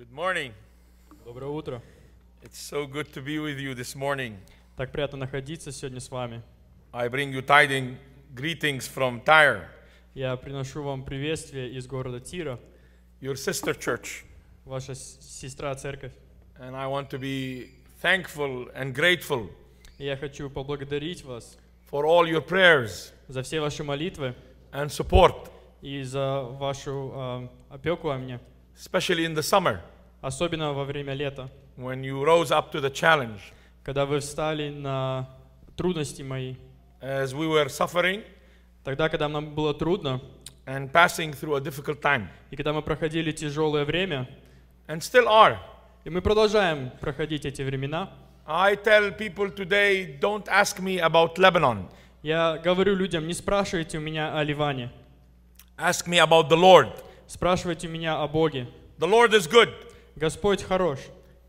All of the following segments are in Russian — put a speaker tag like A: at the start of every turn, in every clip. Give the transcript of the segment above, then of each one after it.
A: Good morning. Доброе утро. It's so good to be with you this morning. Так приятно находиться сегодня с вами. I bring you tiding, greetings from Tyre. Я приношу вам приветствие из города Тира. Your sister church. Ваша сестра церковь. And I want to be thankful and grateful. Я хочу поблагодарить вас. For all your prayers. За все ваши молитвы. And support. И за вашу опеку о мне. especially in the summer, особенно во время лета, when you rose up to the challenge, когда вы встали на трудности мои, as we were suffering, тогда, когда нам было трудно, and passing through a difficult time, и когда мы проходили тяжелое время, and still are, и мы продолжаем проходить эти времена. I tell people today, don't ask me about Lebanon. Я говорю людям, не спрашивайте у меня о Ливане. Ask me about the Lord. Спрашивайте меня о Боге. The Lord is good. Господь хорош.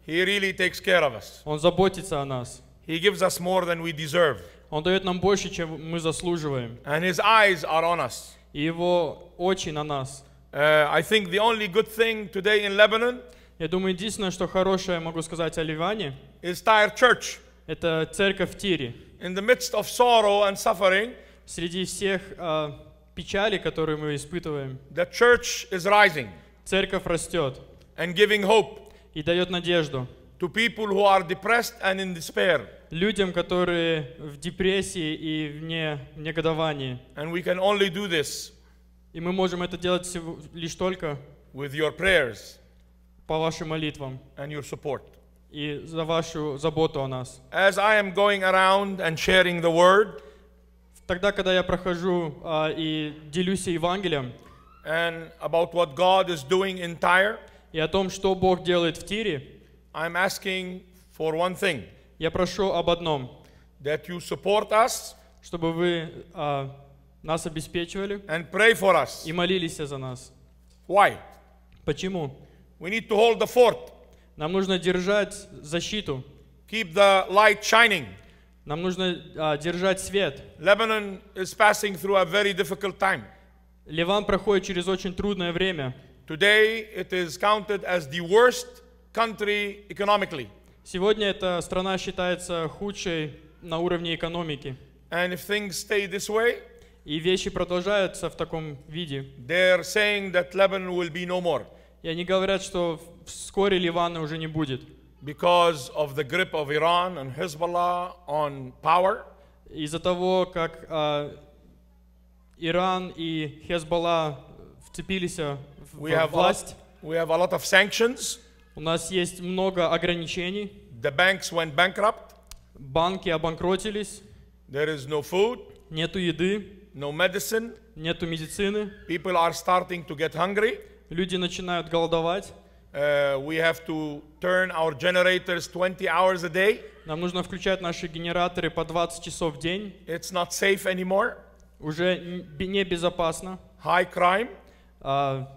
A: He really takes care of us. Он заботится о нас. He gives us more than we deserve. Он дает нам больше, чем мы заслуживаем. And his eyes are on us. И его очи на нас. Я думаю, единственное, что хорошее могу сказать о Ливане, is Tyre Church. это церковь в Тире. In the midst of sorrow and suffering, среди всех uh, The church is rising. And giving hope. To people who are depressed and in despair. And we can only do this. with your prayers and your support. As I am going around and sharing the word, Тогда, когда я прохожу uh, и делюсь Евангелием, and about what God is doing in Tyre, и о том, что Бог делает в Тире, I'm asking for one thing. Я прошу об одном. That you support us, чтобы вы uh, нас обеспечивали and pray for us. и молились за нас. Why? Почему? We need to hold the fort. Нам нужно держать защиту. Keep the light shining. Нам нужно а, держать свет. Lebanon is passing through a very difficult time. Ливан проходит через очень трудное время. Today it is counted as the worst country economically. Сегодня эта страна считается худшей на уровне экономики. And if things stay this way, и вещи продолжаются в таком виде. They're saying that Lebanon will be no more. И они говорят, что вскоре Ливана уже не будет because of the grip of Iran and Hezbollah on power. Из-за того, как uh, Иран и Хезболла вцепились в, we have власть. Lot, we have a lot of sanctions. У нас есть много ограничений. The banks went bankrupt. Банки обанкротились. There is no food. Нету еды. No medicine. Нету медицины. People are starting to get hungry. Люди начинают голодовать. Uh, we have to turn our generators 20 hours a day. Нам нужно включать наши генераторы по 20 часов в день. It's not safe anymore. Уже не безопасно. High crime. Uh,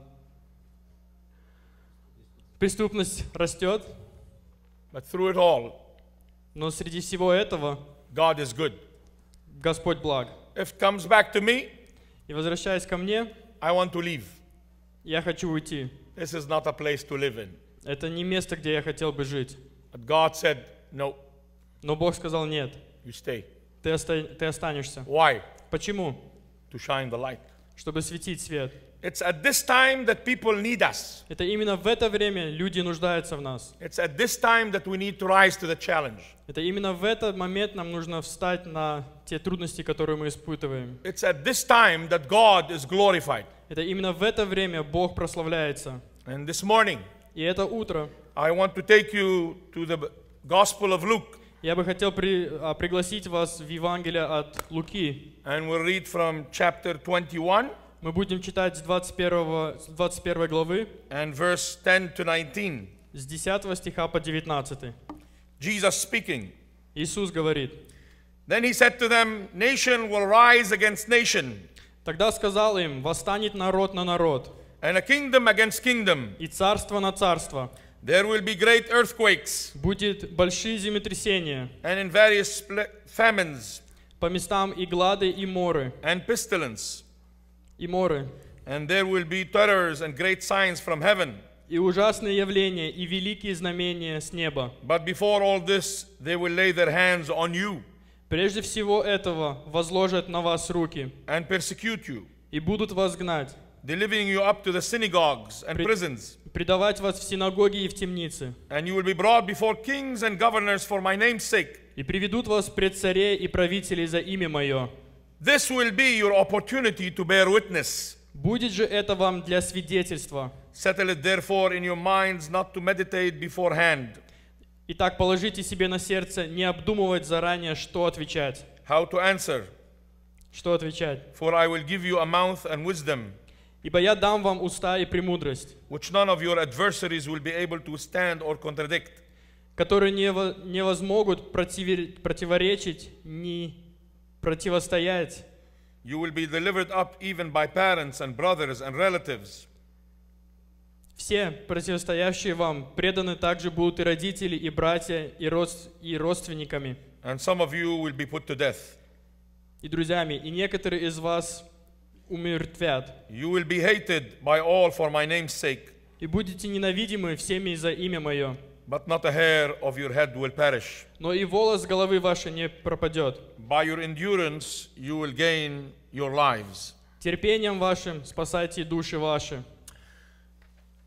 A: преступность растет. But through it all, Но среди всего этого God is good. Господь благ. If it comes back to me, и возвращаясь ко мне, I want to leave. я хочу уйти. This is not a place to live in. Это не место, где я хотел бы жить. God said, no. Но Бог сказал нет. You stay. Ты, оста ты останешься. Why? Почему? To shine the light. Чтобы светить свет. It's at this time that people need us. Это именно в это время люди нуждаются в нас. It's at this time that we need to rise to the challenge. Это именно в этот момент нам нужно встать на те трудности, которые мы испытываем. It's at this time that God is glorified. Это именно в это время Бог прославляется. And this morning, и это утро, I want to take you to the Gospel of Luke. Я бы хотел при, а, пригласить вас в Евангелие от Луки. And we'll read from chapter 21. Мы будем читать с 21, с 21 главы. And verse 10 to 19. С 10 стиха по 19. Jesus speaking. Иисус говорит. Then he said to them, nation will rise against nation. Тогда сказал им, восстанет народ на народ. And a kingdom against kingdom. И царство на царство. There will be great earthquakes. Будет большие землетрясения. And in various famines. По местам и глады, и моры. And pestilence. и And there will be terrors and great signs from heaven. И ужасные явления и великие знамения с неба. But before all this, they will lay their hands on you. Прежде всего этого возложат на вас руки. And persecute you. И будут вас гнать. Delivering you up to the synagogues and prisons. Предавать вас в и в And you will be brought before kings and governors for my name's sake. И приведут вас пред царей и правителей за имя мое. This will be your opportunity to bear witness. Будет же это вам для свидетельства. Settle it therefore in your minds not to meditate beforehand. Итак, положите себе на сердце не обдумывать заранее, что отвечать. How to answer. Что отвечать? For I will give you a mouth and wisdom. Ибо я дам вам уста и премудрость. Which none of your adversaries will be able to stand or contradict. Которые не, не возмогут противоречить ни противостоять. You will be delivered up even by parents and brothers and relatives. Все противостоящие вам преданы также будут и родители, и братья, и, род, и родственниками. And some of you will be put to death. И друзьями, и некоторые из вас умертвят. You will be hated by all for my name's sake. И будете ненавидимы всеми за имя мое. But not a hair of your head will perish. Но и волос головы вашей не пропадет. By your endurance you will gain your lives. Терпением вашим спасайте души ваши.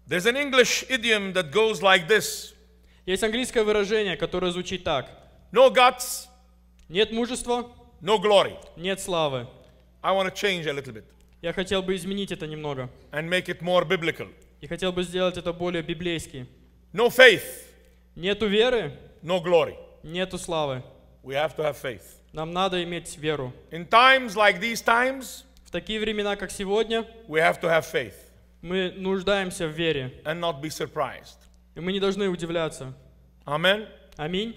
A: There's an English idiom that goes like this. Есть английское выражение, которое звучит так. No guts. Нет мужества. No glory. Нет славы. I want to change a little bit. Я хотел бы изменить это немного. And make it more biblical. И хотел бы сделать это более библейски. No faith. Нету веры, no glory. нету славы. We have to have faith. Нам надо иметь веру. In times like these times, в такие времена, как сегодня, we have to have faith. мы нуждаемся в вере. And not be surprised. И мы не должны удивляться. Amen. Аминь.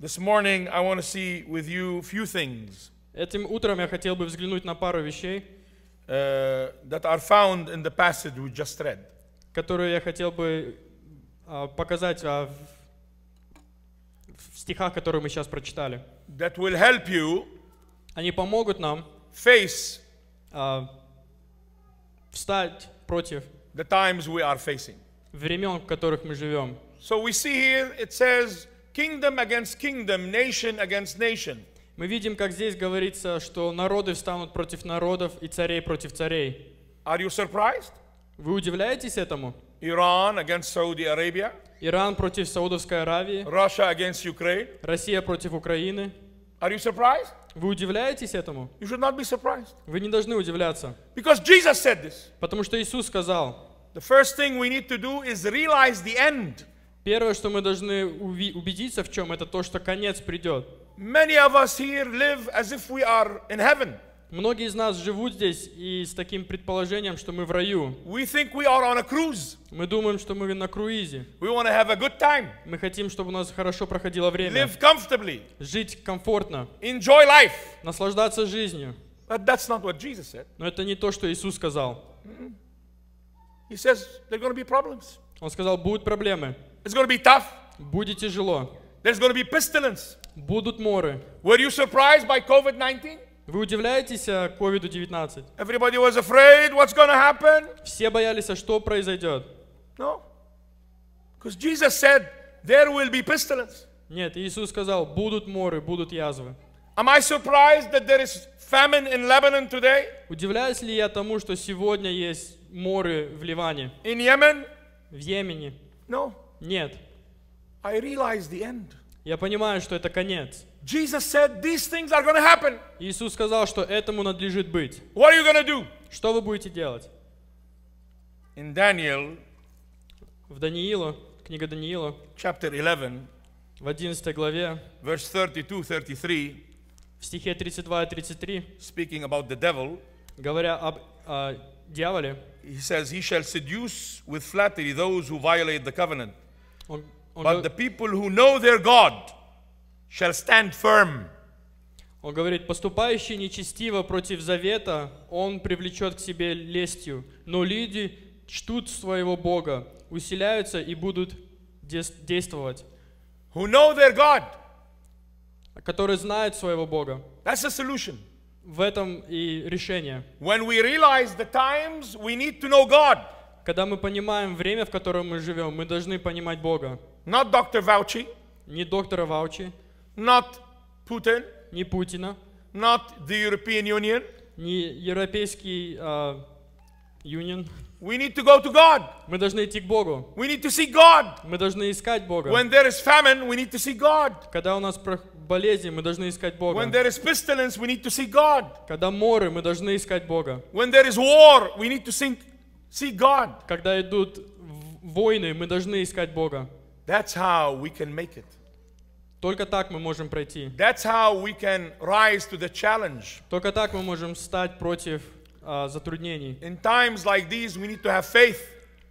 A: This morning I want to see with you few things. Этим утром я хотел бы взглянуть на пару вещей, uh, that are found in the passage we just read. которые я хотел бы uh, показать uh, в в стихах, которые мы сейчас прочитали. That will help you Они помогут нам face uh, встать против the times we are facing. времен, в которых мы живем. So we see here it says kingdom against kingdom, nation against nation. Мы видим, как здесь говорится, что народы встанут против народов и царей против царей. Are you surprised? Вы удивляетесь этому? Iran against Saudi Arabia. Иран против Саудовской Аравии. Russia against Ukraine. Россия против Украины. Are you surprised? Вы удивляетесь этому? You should not be surprised. Вы не должны удивляться. Because Jesus said this. Потому что Иисус сказал. The first thing we need to do is realize the end. Первое, что мы должны убедиться в чем, это то, что конец придет. Many of us here live as if we are in heaven. Многие из нас живут здесь и с таким предположением, что мы в раю. We think we are on a cruise. Мы думаем, что мы на круизе. We want to have a good time. Мы хотим, чтобы у нас хорошо проходило время. Live comfortably. Жить комфортно. Enjoy life. Наслаждаться жизнью. But that's not what Jesus said. Но это не то, что Иисус сказал. He says, there are going to be problems. Он сказал, будут проблемы. It's going to be tough. Будет тяжело. There's going to be pestilence. Будут моры. Were you surprised by COVID-19? Вы удивляетесь COVID-19? Everybody was afraid what's going to happen. Все боялись, а что произойдет. No. Because Jesus said there will be pestilence. Нет, Иисус сказал, будут моры, будут язвы. Am I surprised that there is famine in Lebanon today? Удивляюсь ли я тому, что сегодня есть моры в Ливане? In Yemen? В Йемене. No. Нет. I realize the end. Я понимаю, что это конец. Jesus said, These things are going to happen. Иисус сказал, что этому надлежит быть. What are you going to do? Что вы будете делать? In Daniel, в Даниила, книга Даниила, chapter 11, в 11 главе, verse 32-33, в стихе 32-33, speaking about the devil, говоря об о дьяволе, he says, he shall seduce with flattery those who violate the covenant. Он, он, But the people who know their God, shall stand firm. Он говорит, поступающий нечестиво против завета, он привлечет к себе лестью. Но люди чтут своего Бога, усиляются и будут действовать. Who know their God. Которые знают своего Бога. That's the solution. В этом и решение. When we realize the times, we need to know God. Когда мы понимаем время, в котором мы живем, мы должны понимать Бога. Not Dr. Fauci. Не доктора Ваучи. Not Putin. Не Путина. Not the European Union. Не Европейский Union. We need to go to God. Мы должны идти к Богу. We need to see God. Мы должны искать Бога. When there is famine, we need to see God. Когда у нас болезни, мы должны искать Бога. When there is pestilence, we need to see God. Когда моры, мы должны искать Бога. When there is war, we need to sink, see God. Когда идут войны, мы должны искать Бога. That's how we can make it. Только так мы можем пройти. That's how we can rise to the challenge. Только так мы можем стать против uh, затруднений. In times like these, we need to have faith.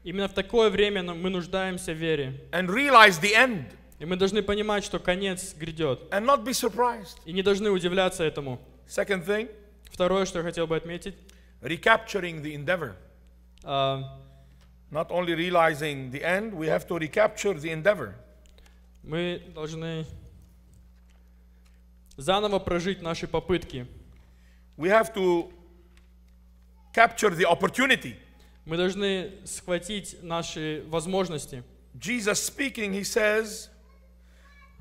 A: Именно в такое время мы нуждаемся в вере. And realize the end. И мы должны понимать, что конец грядет. And not be surprised. И не должны удивляться этому. Second thing. Второе, что я хотел бы отметить. Recapturing the endeavor. Uh, not only realizing the end, we have to recapture the endeavor. Мы должны заново прожить наши попытки. We have to capture the opportunity. Мы должны схватить наши возможности. Jesus speaking, he says,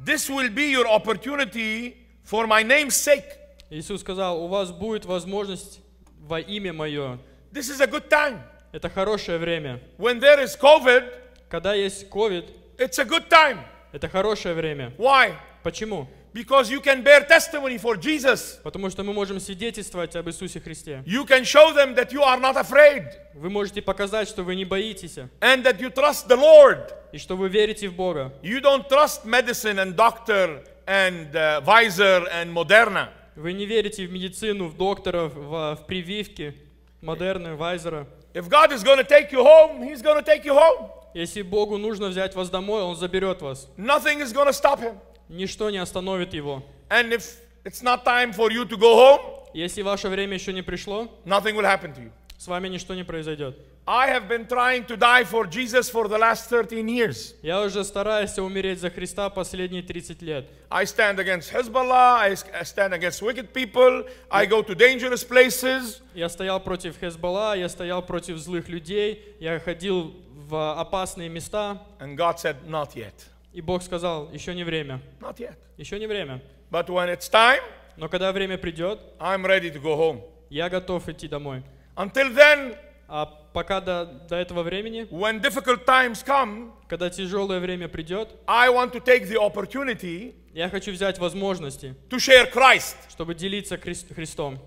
A: This will be your opportunity for my name's sake. Иисус сказал, у вас будет возможность во имя Мое. This is a good time. Это хорошее время. When there is COVID, когда есть COVID, it's a good time. Это хорошее время. Why? Почему? Because you can bear testimony for Jesus. Потому что мы можем свидетельствовать об Иисусе Христе. You can show them that you are not afraid. Вы можете показать, что вы не боитесь. And that you trust the Lord. И что вы верите в Бога. You don't trust medicine and doctor and uh, Pfizer and Moderna. Вы не верите в медицину, в докторов, в, в прививки, модерны, Вайзера. If God is going to take you home, He's going to take you home. Если Богу нужно взять вас домой, Он заберет вас. Nothing is gonna stop him. Ничто не остановит его. And if it's not time for you to go home, если ваше время еще не пришло, nothing will happen to you. С вами ничто не произойдет. I have been trying to die for Jesus for the last 13 years. Я уже стараюсь умереть за Христа последние 30 лет. I stand against Hezbollah, I stand against wicked people, I go to dangerous places. Я стоял против Хезбалла, я стоял против злых людей, я ходил опасные места. And God said, Not yet. И Бог сказал, еще не время. Not yet. Еще не время. But when it's time, Но когда время придет, I'm ready to go home. я готов идти домой. Until then, а пока до, до этого времени, when difficult times come, когда тяжелое время придет, I want to take the opportunity я хочу взять возможности, to share Christ. чтобы делиться Христом.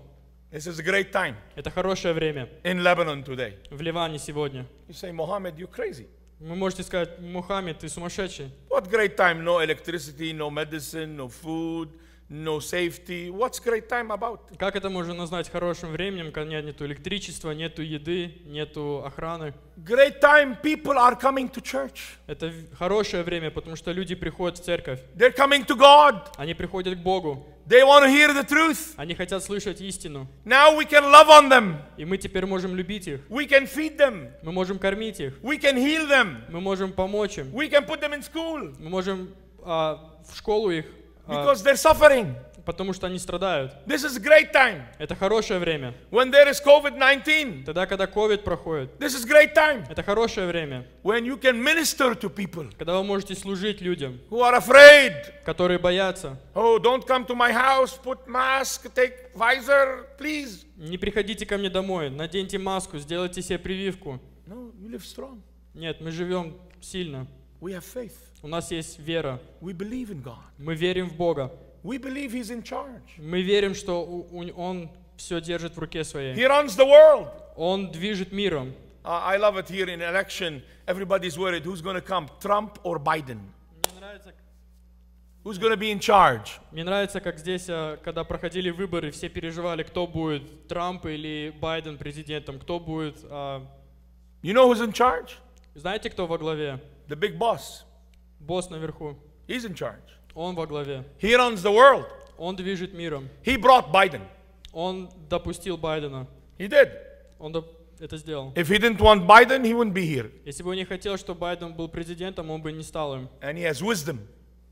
A: This is a great time. Это хорошее время. In Lebanon today. В Ливане сегодня. You say, Mohammed, you crazy. Вы можете сказать, Мухаммед, ты сумасшедший. What great time? No electricity, no medicine, no food, no safety. What's great time about? Как это можно назвать хорошим временем, когда нет электричества, нет еды, нет охраны? Great time, people are coming to church. Это хорошее время, потому что люди приходят в церковь. They're coming to God. Они приходят к Богу. They want to hear the truth. Они хотят слышать истину. Now we can love on them. И мы теперь можем любить их. We can feed them. Мы можем кормить их. We can heal them. Мы можем помочь им. We can put them in school. Мы можем uh, в школу их. Uh, Because they're suffering. Потому что они страдают. This is great time. Это хорошее время. When there is COVID-19. Тогда, когда COVID проходит. This is great time. Это хорошее время. When you can minister to people. Когда вы можете служить людям. Who are afraid. Которые боятся. Oh, don't come to my house, put mask, take Pfizer, please. Не приходите ко мне домой, наденьте маску, сделайте себе прививку. No, you live strong. Нет, мы живем сильно. We have faith. У нас есть вера. We believe in God. Мы верим в Бога. We believe he's in charge. Мы верим, что он все держит в руке своей. He runs the world. Он движет миром. Uh, I love it here in election. Everybody's worried who's going to come, Trump or Biden. Who's going to be in charge? Мне нравится, как здесь, э, когда проходили выборы, все переживали, кто будет Трамп или Байден президентом, кто будет. Э, you know who's in charge? Знаете, кто во главе? The big boss. Босс наверху. He's in charge. Он во главе. He runs the world. Он движет миром. He brought Biden. Он допустил Байдена. He did. Он доп... это сделал. If he didn't want Biden, he wouldn't be here. Если бы он не хотел, чтобы Байден был президентом, он бы не стал им. And he has wisdom.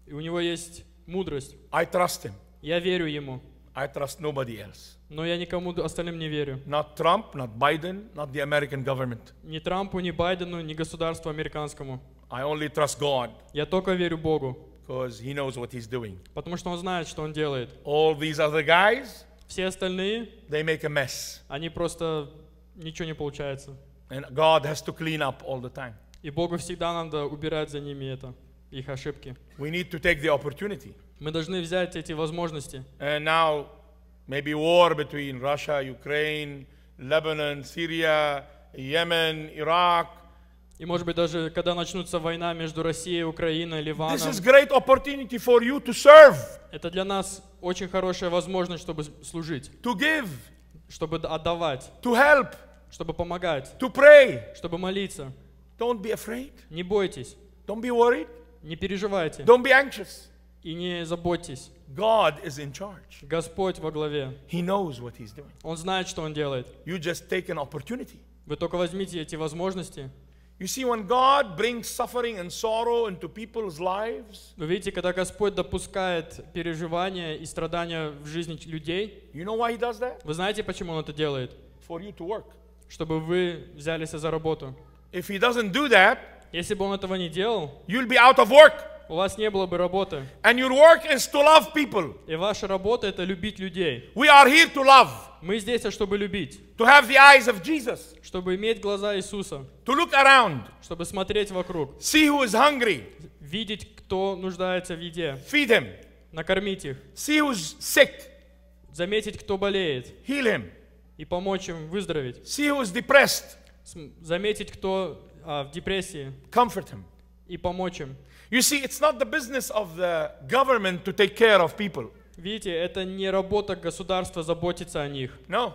A: И у него есть мудрость. I trust him. Я верю ему. I trust nobody else. Но я никому остальным не верю. Not Trump, not Biden, not the American government. Ни Трампу, ни Байдену, ни государству американскому. I only trust God. Я только верю Богу. Because he knows what he's doing. Потому что он знает, что он делает. All these other guys, все остальные, they make a mess. Они просто ничего не получается. And God has to clean up all the time. И Богу всегда надо убирать за ними это, их ошибки. We need to take the opportunity. Мы должны взять эти возможности. And now maybe war between Russia, Ukraine, Lebanon, Syria, Yemen, Iraq, И может быть даже когда начнутся война между Россией, Украиной, Ливаном. This is great opportunity for you to serve. Это для нас очень хорошая возможность, чтобы служить. To give. Чтобы отдавать. To help. Чтобы помогать. To pray. Чтобы молиться. Don't be afraid. Не бойтесь. Don't be worried. Не переживайте. Don't be anxious. И не заботьтесь. God is in charge. Господь во главе. He knows what he's doing. Он знает, что он делает. You just take an opportunity. Вы только возьмите эти возможности. You see, when God brings suffering and sorrow into people's lives, вы видите, когда Господь допускает переживания и страдания в жизни людей, you know why he does that? вы знаете, почему Он это делает? For you to work. Чтобы вы взялись за работу. If he doesn't do that, если бы Он этого не делал, you'll be out of work. у вас не было бы работы. And your work is to love people. И ваша работа это любить людей. We are here to love. Мы здесь, а чтобы любить. To have the eyes of Jesus. Чтобы иметь глаза Иисуса. To look around. Чтобы смотреть вокруг. See who is hungry. Видеть, кто нуждается в еде. Feed him. Накормить их. See who's sick. Заметить, кто болеет. Heal him. И помочь им выздороветь. See who's depressed. Заметить, кто а, в депрессии. Comfort him. И помочь им. You see, it's not the business of the government to take care of people. Видите, это не работа государства заботиться о них. No.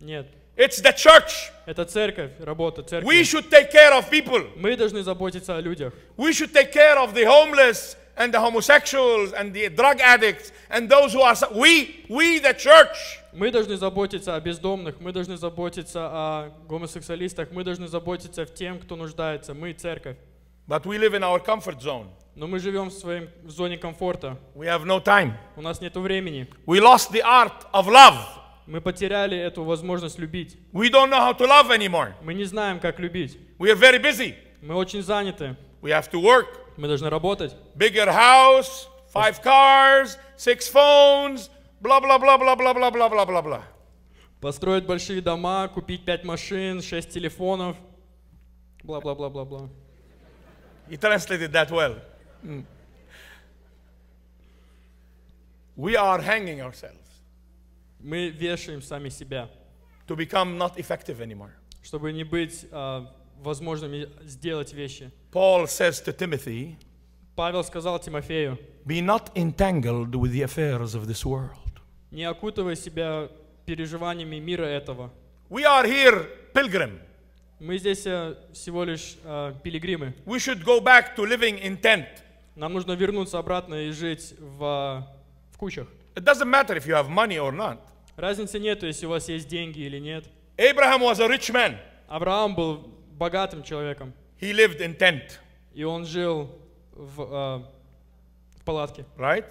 A: Нет. It's the church. Это церковь, работа церкви. We should take care of people. Мы должны заботиться о людях. We should take care of the homeless and the homosexuals and the drug addicts and those who are we we the church. Мы должны заботиться о бездомных, мы должны заботиться о гомосексуалистах, мы должны заботиться о тем, кто нуждается. Мы церковь. But we live in our comfort zone. Но мы живем в своей зоне комфорта. We have no time. У нас нет времени. We lost the art of love. Мы потеряли эту возможность любить. We don't know how to love anymore. Мы не знаем, как любить. We are very busy. Мы очень заняты. We have to work. Мы должны работать. Bigger house, five cars, six phones, бла бла бла бла бла бла бла бла бла бла. Построить большие дома, купить пять машин, шесть телефонов, бла бла бла бла бла. He translated that well. Mm. We are hanging ourselves. Мы вешаем сами себя. To become not effective anymore. Чтобы не быть возможными сделать вещи. Paul says to Timothy. Павел сказал Тимофею. Be not entangled with the affairs of this world. Не окутывай себя переживаниями мира этого. We are here pilgrim. Мы здесь э, всего лишь э, пилигримы. We should go back to living in tent. Нам нужно вернуться обратно и жить в, э, в кучах. It doesn't matter if you have money or not. Разницы нет, если у вас есть деньги или нет. Abraham was a rich man. Авраам был богатым человеком. He lived in tent. И он жил в, э, в палатке. Right?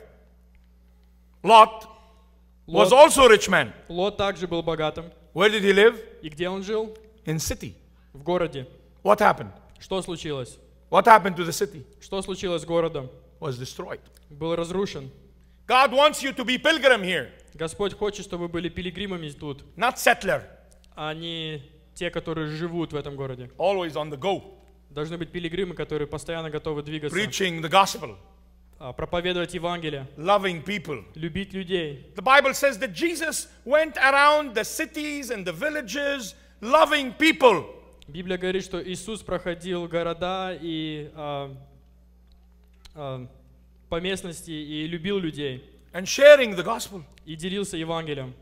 A: Lot, Lot was also a rich man. Лот также был богатым. Where did he live? И где он жил? In city. в городе. What happened? Что случилось? What happened to the city? Что случилось с городом? Was destroyed. Был разрушен. God wants you to be pilgrim here. Господь хочет, чтобы вы были пилигримами тут. Not settler. А не те, которые живут в этом городе. Always on the go. Должны быть пилигримы, которые постоянно готовы двигаться. Preaching the gospel. проповедовать Евангелие, loving people. любить людей. The Bible says that Jesus went around the cities and the villages loving people. Библия говорит, что Иисус проходил города и а, а, по местности и любил людей. And sharing the gospel. И делился Евангелием.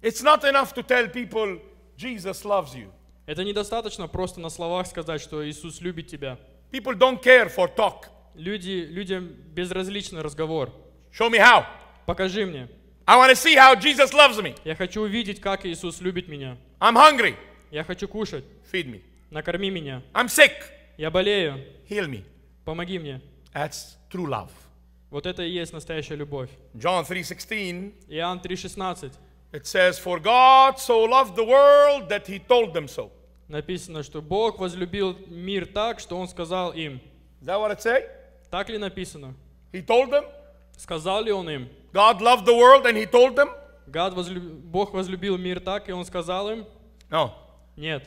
A: It's not enough to tell people Jesus loves you. Это недостаточно просто на словах сказать, что Иисус любит тебя. People don't care for talk. Люди, людям безразличный разговор. Show me how. Покажи мне. I see how Jesus loves me. Я хочу увидеть, как Иисус любит меня. I'm hungry. Я хочу кушать. Feed me. Накорми меня. I'm sick. Я болею. Heal me. Помоги мне. That's true love. Вот это и есть настоящая любовь. John 3:16. Иоанн 3:16. It says, "For God so loved the world that He told them so." Написано, что Бог возлюбил мир так, что Он сказал им. Is that what it say? Так ли написано? He told them. Сказал ли Он им? God loved the world and He told them. God возлюб... Бог возлюбил мир так, и Он сказал им. No. Нет.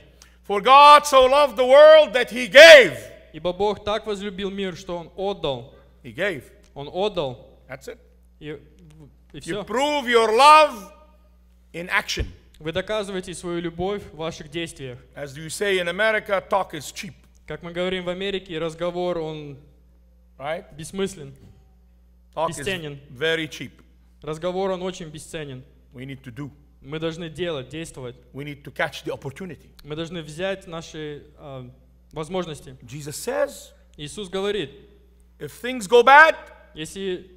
A: For God so loved the world that he gave. Ибо Бог так возлюбил мир, что он отдал. He gave. Он отдал. That's it. И, и все. You prove your love in action. Вы доказываете свою любовь в ваших действиях. As you say in America, talk is cheap. Как мы говорим в Америке, разговор он right? бессмыслен, talk бесценен. Is very cheap. Разговор он очень бесценен. We need to do. Мы должны делать, действовать. We need to catch the opportunity. Мы должны взять наши uh, возможности. Jesus says, Иисус говорит, If things go bad, если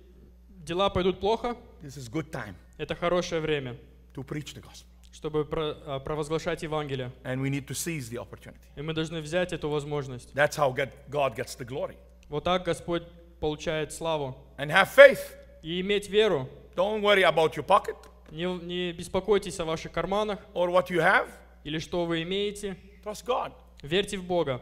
A: дела пойдут плохо, this is good time это хорошее время, to preach the gospel. чтобы а, провозглашать Евангелие. And we need to seize the opportunity. И мы должны взять эту возможность. That's how God gets the glory. Вот так Господь получает славу. And have faith. И иметь веру. Don't worry about your pocket. Не, не беспокойтесь о ваших карманах. Or what you have. Или что вы имеете. Trust God. Верьте в Бога.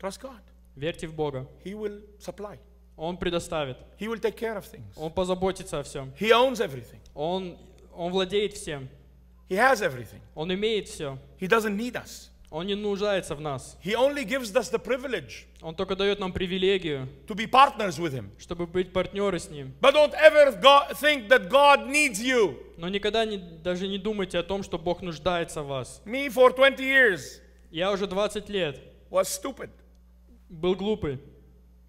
A: Trust God. Верьте в Бога. He will supply. Он предоставит. He will take care of things. Он позаботится о всем. He owns everything. Он, он владеет всем. He has everything. Он имеет все. He doesn't need us. Он не нуждается в нас. He only gives us the privilege Он только дает нам привилегию, to be partners with him. чтобы быть партнеры с Ним. But don't ever think that God needs you. Но никогда не, даже не думайте о том, что Бог нуждается в вас. Me for 20 years Я уже 20 лет was stupid. был глупый.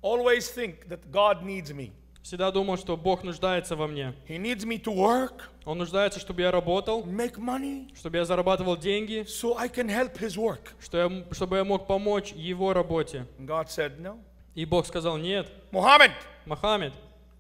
A: Always think that God needs me. Всегда думал, что Бог нуждается во мне. He needs me to work, Он нуждается, чтобы я работал, make money, чтобы я зарабатывал деньги, so I can help his work. Что я, чтобы я мог помочь его работе. God said, no. И Бог сказал, нет. Мухаммед, Мухаммед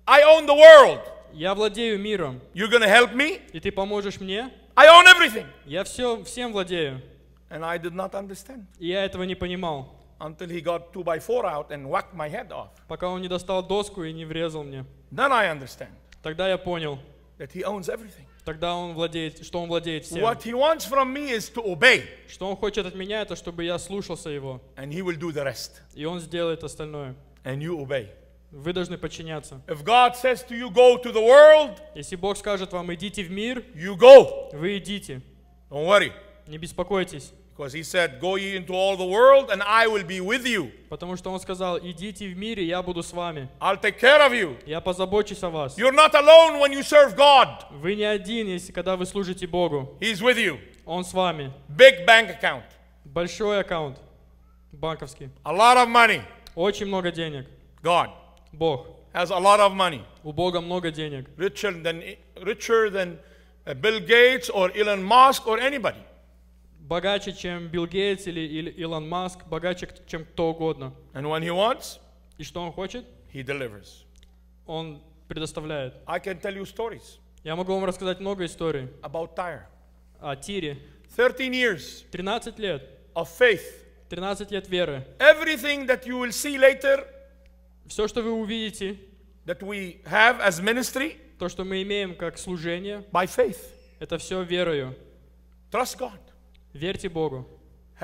A: I own the world. я владею миром. You're gonna help me? И ты поможешь мне? I own everything. Я все, всем владею. And I did not understand. И я этого не понимал until he got two by four out and whacked my head off. Пока он не достал доску и не врезал мне. Then I understand. Тогда я понял. That he owns everything. Тогда он владеет, что он владеет всем. What he wants from me is to obey. Что он хочет от меня, это чтобы я слушался его. And he will do the rest. И он сделает остальное. And you obey. Вы должны подчиняться. If God says to you, go to the world, Если Бог скажет вам, идите в мир, you go. вы идите. Don't worry. Не беспокойтесь. Because he said, "Go ye into all the world, and I will be with you." Потому что он сказал, идите в мире, я буду с вами. I'll take care of you. Я позабочусь о вас. You're not alone when you serve God. Вы не один, если когда вы служите Богу. He's with you. Он с вами. Big bank account. Большой аккаунт банковский. A lot of money. Очень много денег. God. Бог. Has a lot of money. У Бога много денег. Richer than richer than uh, Bill Gates or Elon Musk or anybody. богаче, чем Билл Гейтс или, Илон Маск, богаче, чем кто угодно. And when he wants, и что он хочет? He delivers. Он предоставляет. I can tell you stories. Я могу вам рассказать много историй. About Tyre. О Тире. 13 years. 13 лет. Of faith. 13 лет веры. Everything that you will see later. Все, что вы увидите. That we have as ministry. То, что мы имеем как служение. By faith. Это все верою. Trust God. Верьте Богу.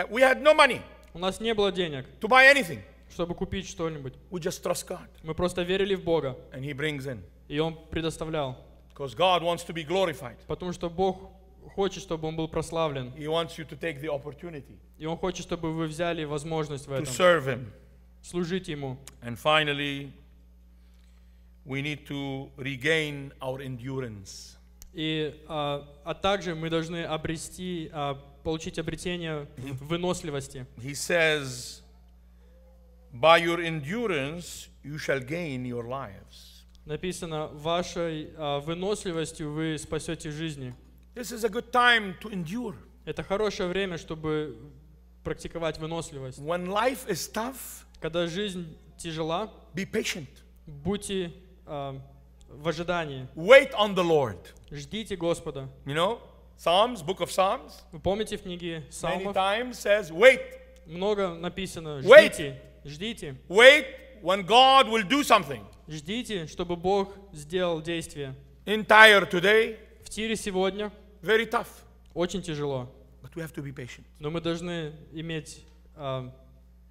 A: We had no money. У нас не было денег. To buy anything. Чтобы купить что-нибудь. Мы просто верили в Бога. And he brings in. И он предоставлял. God wants to be glorified. Потому что Бог хочет, чтобы он был прославлен. He wants you to take the opportunity. И он хочет, чтобы вы взяли возможность в этом. To serve him. Служить ему. And finally, we need to regain our endurance. И а, а также мы должны обрести а, получить обретение выносливости. He says, by your endurance you shall gain your lives. Написано, вашей а, выносливостью вы спасете жизни. This is a good time to endure. Это хорошее время, чтобы практиковать выносливость. When life is tough, когда жизнь тяжела, be patient. будьте а, в ожидании. Wait on the Lord. Ждите Господа. You know? Psalms, book of Psalms. Вы помните в книге Псалмов? Many times says, wait. Много написано. Ждите. Wait. Ждите. Wait when God will do something. Ждите, чтобы Бог сделал действие. In Tyre today. В Тире сегодня. Very tough. Очень тяжело. But we have to be patient. Но мы должны иметь uh,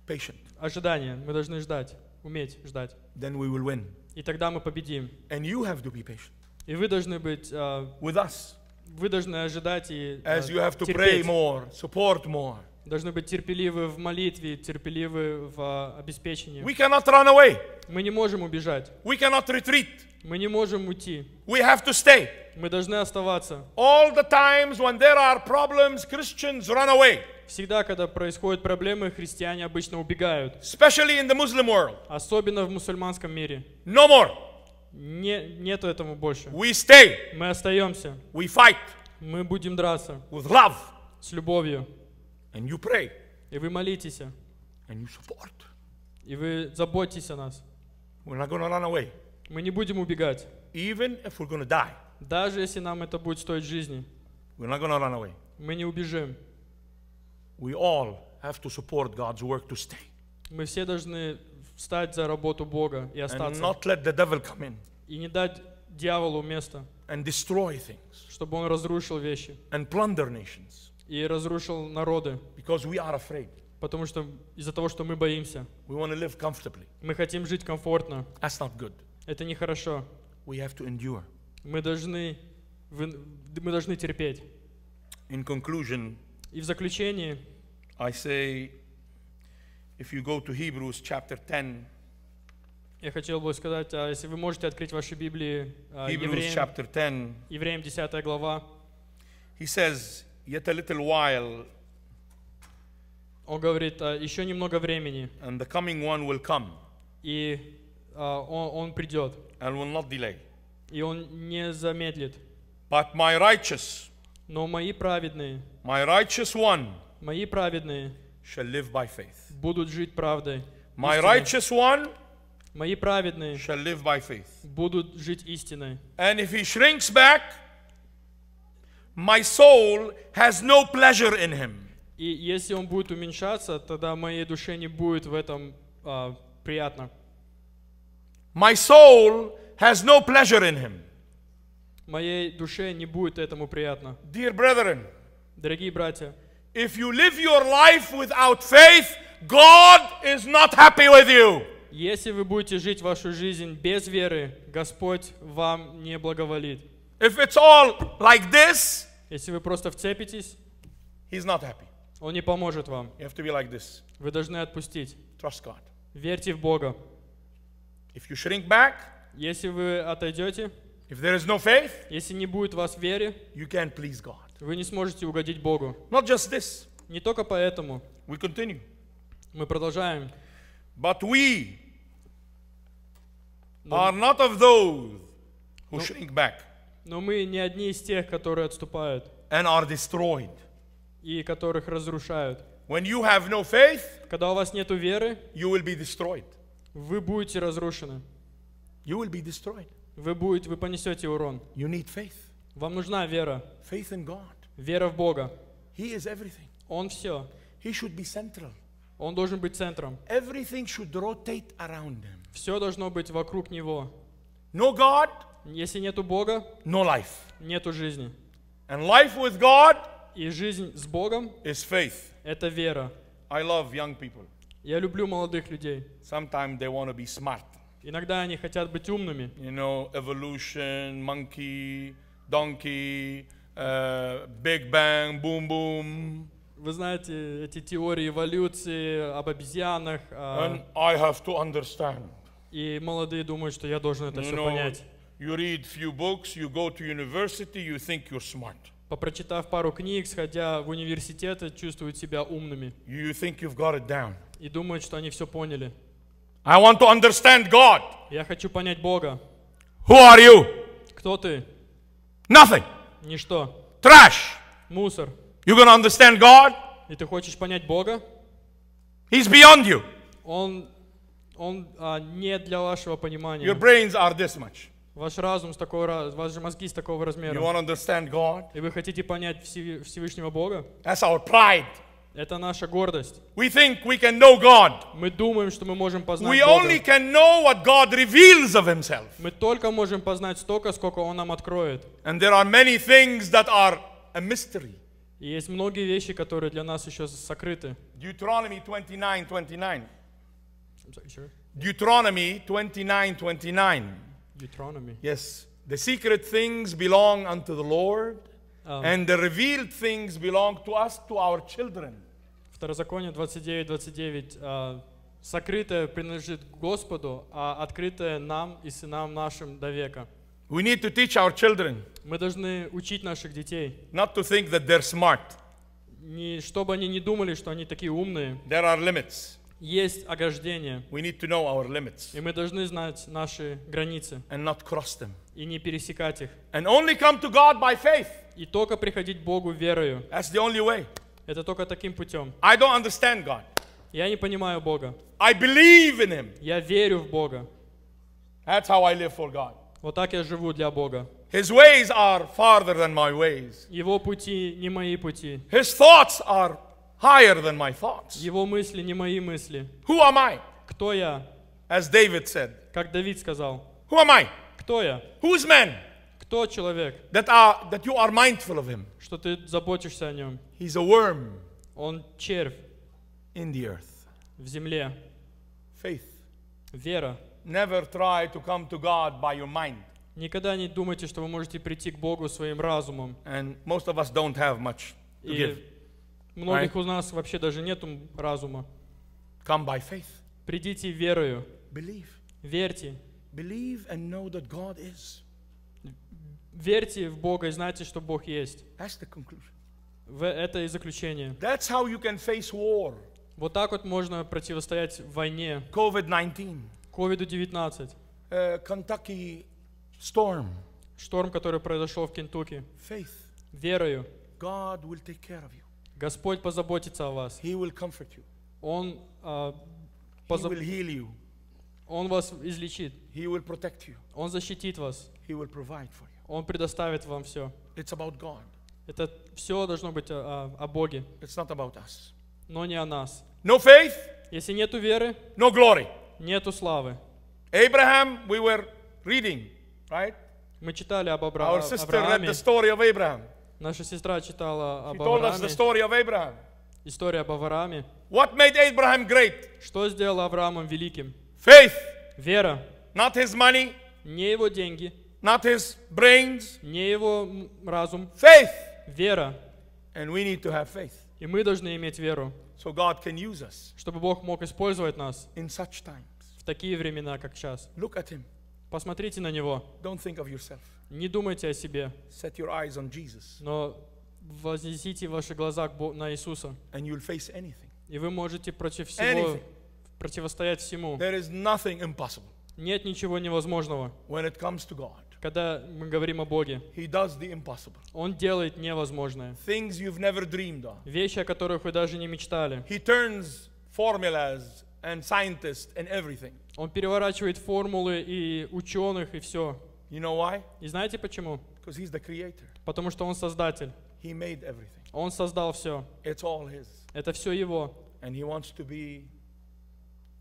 A: patient. ожидание. Мы должны ждать, уметь ждать. Then we will win. И тогда мы победим. And you have to be patient. И вы должны быть uh, with us. Вы должны ожидать и э, As you have to pray more, support more. Должны быть терпеливы в молитве, терпеливы в а, обеспечении. We cannot run away. Мы не можем убежать. We cannot retreat. Мы не можем уйти. We have to stay. Мы должны оставаться. All the times when there are problems, Christians run away. Всегда, когда происходят проблемы, христиане обычно убегают. Especially in the Muslim world. Особенно в мусульманском мире. No more. Не, нету этому больше. We stay. Мы остаемся. We fight. Мы будем драться. With love. С любовью. And you pray. И вы молитесь. And you support. И вы заботитесь о нас. We're not gonna run away. Мы не будем убегать. Even if we're gonna die. Даже если нам это будет стоить жизни. We're not gonna run away. Мы не убежим. We all have to support God's work to stay. Мы все должны встать за работу Бога и остаться. And not let the devil come in. И не дать дьяволу места. And destroy things. Чтобы он разрушил вещи. And plunder nations. И разрушил народы. Because we are afraid. Потому что из-за того, что мы боимся. We want to live comfortably. Мы хотим жить комфортно. That's not good. Это нехорошо. We have to endure. Мы должны, мы должны терпеть. In conclusion, и в заключении I say, If you go to Hebrews chapter 10, я хотел бы сказать, а, если вы можете открыть ваши Библии, а, Hebrews chapter 10, Евреям 10 глава. He says, yet a little while, он говорит, а, еще немного времени. And the coming one will come. И он, он придет. And will not delay. И он не замедлит. But my righteous, но мои праведные, my righteous one, мои праведные, shall live by faith. Будут жить правдой. My righteous one Мои праведные shall live by faith. будут жить истиной. And if he shrinks back, my soul has no pleasure in him. И если он будет уменьшаться, тогда моей душе не будет в этом uh, приятно. My soul has no pleasure in him. Моей душе не будет этому приятно. Dear brethren, дорогие братья, If you live your life without faith, God is not happy with you. Если вы будете жить вашу жизнь без веры, Господь вам не благоволит. If it's all like this, если вы просто вцепитесь, he's not happy. Он не поможет вам. You have to be like this. Вы должны отпустить. Trust God. Верьте в Бога. If you shrink back, если вы отойдете, If there is no faith, если не будет вас веры, you can't please God. Вы не сможете угодить Богу. Not just this. Не только поэтому. We continue. Мы продолжаем. But we но, are not of those who но, shrink back. Но мы не одни из тех, которые отступают. And are destroyed. И которых разрушают. When you have no faith, когда у вас нет веры, you will be destroyed. Вы будете разрушены. You will be destroyed. Вы будете, вы понесете урон. You need faith. Вам нужна вера. Faith in God. Вера в Бога. He is everything. Он все. He should be central. Он должен быть центром. Everything should rotate around him. Все должно быть вокруг него. No God. Если нету Бога, no life. Нету жизни. And life with God и жизнь с Богом is faith. Это вера. I love young people. Я люблю молодых людей. Sometimes they want to be smart. Иногда они хотят быть умными. You know, evolution, monkey, donkey, uh, big bang, boom boom. Вы знаете эти теории эволюции об обезьянах. А, And I have to understand. И молодые думают, что я должен это you все know, понять. You read few books, you go to university, you think you're smart. Попрочитав пару книг, сходя в университет, чувствуют себя умными. You think you've got it down. И думают, что они все поняли. I want to understand God. Я хочу понять Бога. Who are you? Кто ты? Nothing. Ничто. Trash. Мусор. You gonna understand God? И ты хочешь понять Бога? He's beyond you. Он, он а, не для вашего понимания. Your brains are this much. Ваш разум с такого, ваши мозги с такого размера. You understand God? И вы хотите понять Всевышнего Бога? That's our pride. Это наша гордость. We think we can know God. Мы думаем, что мы можем познать We Бога. only can know what God reveals of Himself. Мы только можем познать столько, сколько Он нам откроет. And there are many things that are a mystery. И есть многие вещи, которые для нас еще сокрыты. Deuteronomy 29:29. Sure? Deuteronomy 29:29. Deuteronomy. Yes, the secret things belong unto the Lord. Um, and the revealed things belong to us, to our children. Второзаконие 29, 29. А, сокрытое принадлежит Господу, а открытое нам и сынам нашим до века. We need to teach our children. Мы должны учить наших детей. Not to think that they're smart. Не, чтобы они не думали, что они такие умные. There are limits. Есть ограждения. We need to know our limits. И мы должны знать наши границы. And not cross them. И не пересекать их. And only come to God by faith. И только приходить Богу верою. That's the only way. Это только таким путем. I don't understand God. Я не понимаю Бога. I believe in Him. Я верю в Бога. That's how I live for God. Вот так я живу для Бога. His ways are farther than my ways. Его пути не мои пути. His thoughts are higher than my thoughts. Его мысли не мои мысли. Who am I? Кто я? As David said. Как Давид сказал. Who am I? Кто я? Who is man? тот человек, that, are, that you are mindful of him. что ты заботишься о нем. He's a worm Он червь in the earth. в земле. Faith. Вера. Never try to come to God by your mind. Никогда не думайте, что вы можете прийти к Богу своим разумом. And most of us don't have much to И give. Многих right? у нас вообще даже нет разума. Come by faith. Придите верою. Believe. Верьте. Believe and know that God is верьте в Бога и знайте, что Бог есть. That's the conclusion. Это и заключение. That's how you can face war. Вот так вот можно противостоять войне. COVID-19. COVID-19. Uh, э, Kentucky storm. Шторм, который произошел в Кентукки. Faith. Верою. God will take care of you. Господь позаботится о вас. He will comfort you. Он uh, а, позаб... He will heal you. Он вас излечит. He will protect you. Он защитит вас. He will provide for you. Он предоставит вам все. It's about God. Это все должно быть о, а, а, о, Боге. It's not about us. Но не о нас. No faith. Если нету веры. No glory. Нету славы. Abraham, we were reading, right? Мы читали об Абра... Our sister Аврааме. Read the story of Abraham. Наша сестра читала об Аврааме. Told us the story of Abraham. История об Аврааме. What made Abraham great? Что сделало Авраамом великим? Faith. Вера. Not his money. Не его деньги not his brains, не его разум, faith. вера. And we need to have faith. И мы должны иметь веру, so God can use us чтобы Бог мог использовать нас in such times. в такие времена, как сейчас. Look at him. Посмотрите на Него. Don't think of yourself. Не думайте о себе. Set your eyes on Jesus. Но вознесите ваши глаза на Иисуса. And you'll face anything. И вы можете против всего anything. противостоять всему. There is nothing impossible. Нет ничего невозможного. When it comes to God. Когда мы говорим о Боге, Он делает невозможное. Вещи, о которых вы даже не мечтали. Он переворачивает формулы и ученых и все. You know why? И знаете почему? he's the Потому что он создатель. He made everything. Он создал все. It's all his. Это все его. And he wants to be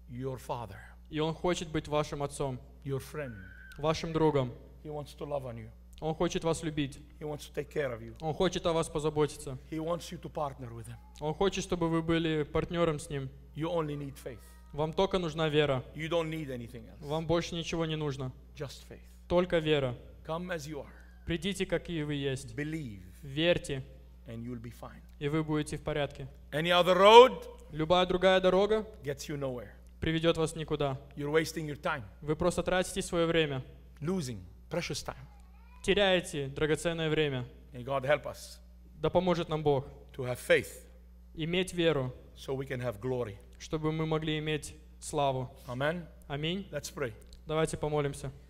A: your father. И он хочет быть вашим отцом. Your friend. Вашим другом. He wants to love on you. Он хочет вас любить. He wants to take care of you. Он хочет о вас позаботиться. He wants you to partner with him. Он хочет, чтобы вы были партнером с ним. You only need faith. Вам только нужна вера. You don't need anything else. Вам больше ничего не нужно. Just faith. Только вера. Come as you are. Придите, какие вы есть. Believe. Верьте. And you'll be fine. И вы будете в порядке. Any other road Любая другая дорога gets you nowhere. приведет вас никуда. You're wasting your time. Вы просто тратите свое время. Losing precious time. Теряете драгоценное время. And God help us да поможет нам Бог to have faith, иметь веру, so we can have glory. чтобы мы могли иметь славу. Amen. Аминь. Let's pray. Давайте помолимся.